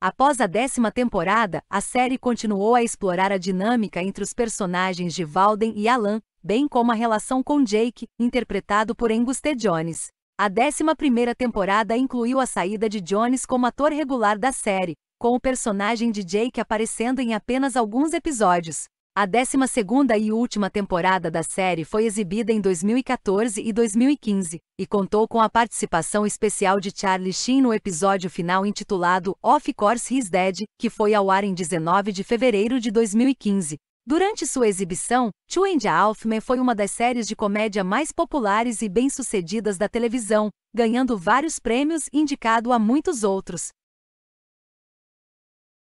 Após a décima temporada, a série continuou a explorar a dinâmica entre os personagens de Valden e Alan, bem como a relação com Jake, interpretado por T. Jones. A décima primeira temporada incluiu a saída de Jones como ator regular da série, com o personagem de Jake aparecendo em apenas alguns episódios. A 12 e última temporada da série foi exibida em 2014 e 2015, e contou com a participação especial de Charlie Sheen no episódio final intitulado Off Course He's Dead, que foi ao ar em 19 de fevereiro de 2015. Durante sua exibição, Two and a Halfman foi uma das séries de comédia mais populares e bem-sucedidas da televisão, ganhando vários prêmios e indicado a muitos outros.